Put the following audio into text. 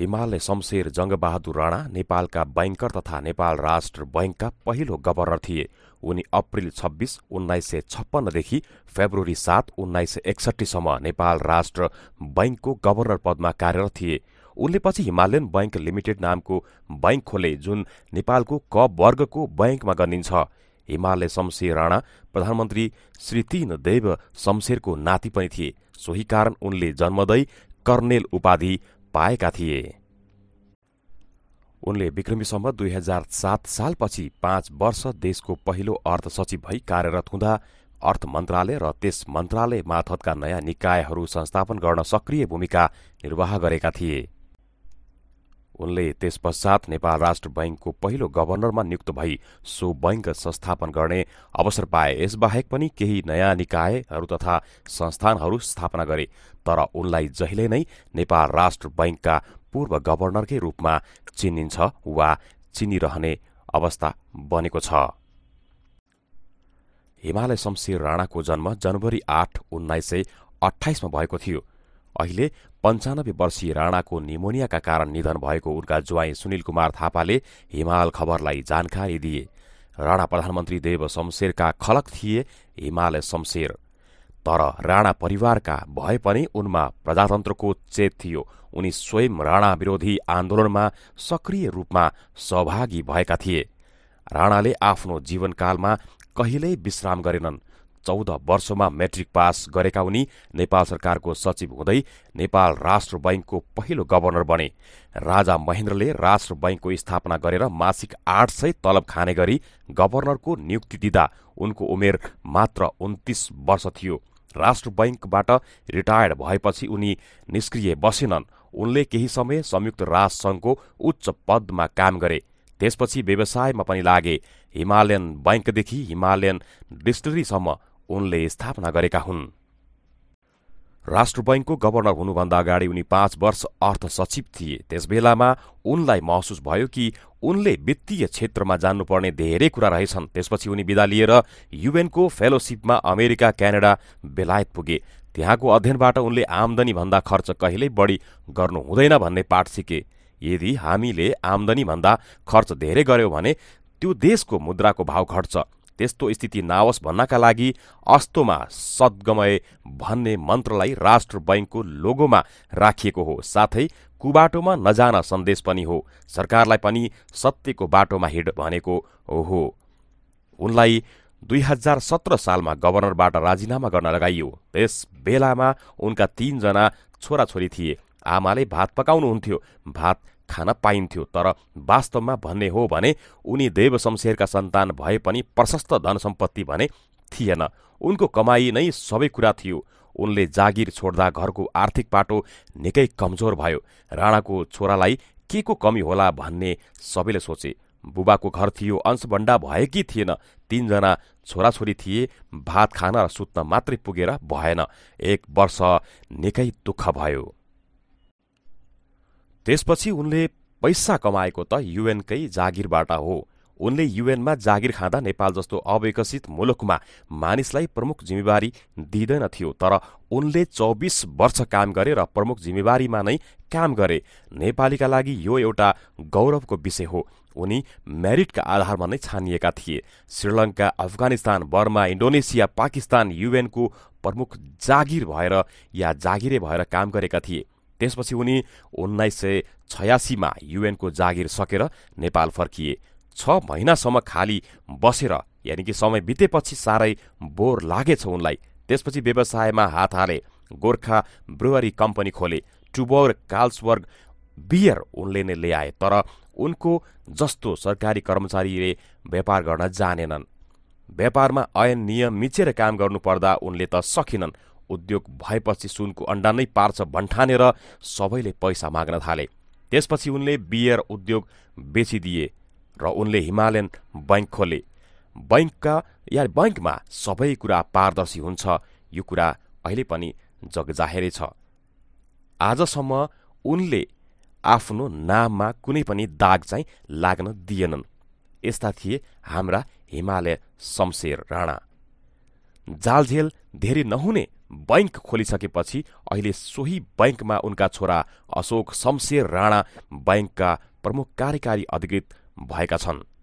हिमालय शमशेर जङ्गबहादुर राणा नेपालका बैङ्कर तथा नेपाल राष्ट्र बैङ्कका पहिलो गभर्नर थिए उनी अप्रिल छब्बिस उन्नाइस सय छप्पन्नदेखि फेब्रुअरी सात उन्नाइस सय एकसट्ठीसम्म नेपाल राष्ट्र बैङ्कको गभर्नर पदमा कार्यरत थिए उनले पछि हिमालयन बैङ्क लिमिटेड नामको बैङ्क खोले जुन नेपालको क वर्गको बैङ्कमा गनिन्छ हिमालय शमशेर राणा प्रधानमन्त्री श्री तीन देव शमशेरको नाति पनि थिए सोही कारण उनले जन्मदै कर्नेल उपाधि पाएका थिए उनले विक्रमीसम्म दुई हजार सात सालपछि पाँच वर्ष देशको पहिलो अर्थ सचिव भई कार्यरत हुँदा अर्थ मन्त्रालय र त्यस मन्त्रालय मार्फतका नयाँ निकायहरू संस्थापन गर्न सक्रिय भूमिका निर्वाह गरेका थिए उनले त्यस पश्चात नेपाल राष्ट्र बैङ्कको पहिलो गभर्नरमा नियुक्त भई सो बैङ्क संस्थापन गर्ने अवसर पाए यसबाहेक पनि केही नयाँ निकायहरू तथा संस्थानहरू स्थापना गरे तर उनलाई जहिले नै नेपाल राष्ट्र बैङ्कका पूर्व गभर्नरकै रूपमा चिनिन्छ वा चिनिरहने अवस्था बनेको छ हिमालय शमशेर राणाको जन्म जनवरी आठ उन्नाइस सय अठाइसमा भएको थियो अहिले पन्चानब्बे वर्षीय राणाको निमोनियाका कारण निधन भएको उनका ज्वाई सुनिल कुमार थापाले हिमाल खबरलाई जानकारी दिए राणा प्रधानमन्त्री देव शमशेरका खलक थिए हिमालय शमशेर तर राणा परिवारका भए पनि उनमा प्रजातन्त्रको चेत थियो उनी स्वयं राणा विरोधी आन्दोलनमा सक्रिय रूपमा सहभागी भएका थिए राणाले आफ्नो जीवनकालमा कहिल्यै विश्राम गरेनन् चौध वर्षमा मेट्रिक पास गरेका उनी नेपाल सरकारको सचिव हुँदै नेपाल राष्ट्र बैंकको पहिलो गभर्नर बने राजा महेन्द्रले राष्ट्र बैंकको स्थापना गरेर मासिक आठ सय तलब खाने गरी गभर्नरको नियुक्ति दिँदा उनको उमेर मात्र उन्तिस वर्ष थियो राष्ट्र बैंकबाट रिटायर्ड भएपछि उनी निष्क्रिय बसेनन् उनले केही समय संयुक्त राष्ट्र संघको उच्च पदमा काम गरे त्यसपछि व्यवसायमा पनि लागे हिमालयन बैङ्कदेखि हिमालयन डिस्टिलरीसम्म उनले स्थापना गरेका हुन् राष्ट्र बैङ्कको गभर्नर हुनुभन्दा अगाडि उनी पाँच वर्ष अर्थ सचिव थिए त्यसबेलामा उनलाई महसुस भयो कि उनले वित्तीय क्षेत्रमा जान्नुपर्ने धेरै कुरा रहेछन् त्यसपछि उनी विदा लिएर युएनको फेलोसिपमा अमेरिका क्यानाडा बेलायत पुगे त्यहाँको अध्ययनबाट उनले भन्दा खर्च कहिल्यै बढी गर्नु हुँदैन भन्ने पाठ सिके यदि हामीले भन्दा खर्च धेरै गर्यो भने त्यो देशको मुद्राको भाव घट्छ त्यस्तो स्थिति नआओस् भन्नका लागि अस्तोमा सद्गमय भन्ने मन्त्रलाई राष्ट्र बैङ्कको लोगोमा राखिएको हो साथै कुबाटोमा नजान सन्देश पनि हो सरकारलाई पनि सत्यको बाटोमा हिँड भनेको हो उनलाई दुई हजार सत्र सालमा गभर्नरबाट राजीनामा गर्न लगाइयो त्यस बेलामा उनका तीनजना छोराछोरी थिए आमाले भात पकाउनुहुन्थ्यो भात खान पाइन्थ्यो तर वास्तवमा भन्ने हो भने उनी देवशमशेरका सन्तान भए पनि प्रशस्त धन सम्पत्ति भने थिएन उनको कमाई नै सबै कुरा थियो उनले जागिर छोड्दा घरको आर्थिक पाटो निकै कमजोर भयो राणाको छोरालाई के को कमी होला भन्ने सबैले सोचे बुबाको घर थियो अंशभण्डा भए कि थिएन तिनजना छोराछोरी थिए भात खान र सुत्न मात्रै पुगेर भएन एक वर्ष निकै दुःख भयो त्यसपछि उनले पैसा कमाएको त युएनकै जागिरबाट हो उनले युएनमा जागिर खाँदा नेपाल जस्तो अविकसित मुलुकमा मानिसलाई प्रमुख जिम्मेवारी दिँदैन थियो तर उनले चौबिस वर्ष काम गरे र प्रमुख जिम्मेवारीमा नै काम गरे नेपालीका लागि यो एउटा गौरवको विषय हो उनी मेरिटका आधारमा नै छानिएका थिए श्रीलङ्का अफगानिस्तान बर्मा इन्डोनेसिया पाकिस्तान युएनको प्रमुख जागिर भएर या जागिरे भएर काम गरेका थिए त्यसपछि उनी उन्नाइस सय छयासीमा युएनको जागिर सकेर नेपाल फर्किए छ महिनासम्म खाली बसेर यानि कि समय बितेपछि साह्रै बोर लागेछ उनलाई त्यसपछि व्यवसायमा हात हाले गोर्खा ब्रुवरी कम्पनी खोले टुबोर काल्सवर्ग बियर उनले नै ल्याए तर उनको जस्तो सरकारी कर्मचारीले व्यापार गर्न जानेनन् व्यापारमा ऐन नियम मिचेर काम गर्नुपर्दा उनले त सकिनन् उद्योग भएपछि सुनको अन्डा नै पार्छ भन्ठानेर सबैले पैसा माग्न थाले त्यसपछि उनले बियर उद्योग बेचिदिए र उनले हिमालयन बैङ्क खोले बैङ्कका या बैङ्कमा सबै कुरा पारदर्शी हुन्छ यो कुरा अहिले पनि जगजाहेरै छ आजसम्म उनले आफ्नो नाममा कुनै पनि दाग चाहिँ लाग्न दिएनन् यस्ता थिए हाम्रा हिमालय शमशेर राणा जालझेल धेरै नहुने बैंक खोलिसकेपछि अहिले सोही बैंकमा उनका छोरा अशोक शमशेर राणा बैंकका प्रमुख कार्यकारी अधिकृत भएका छन्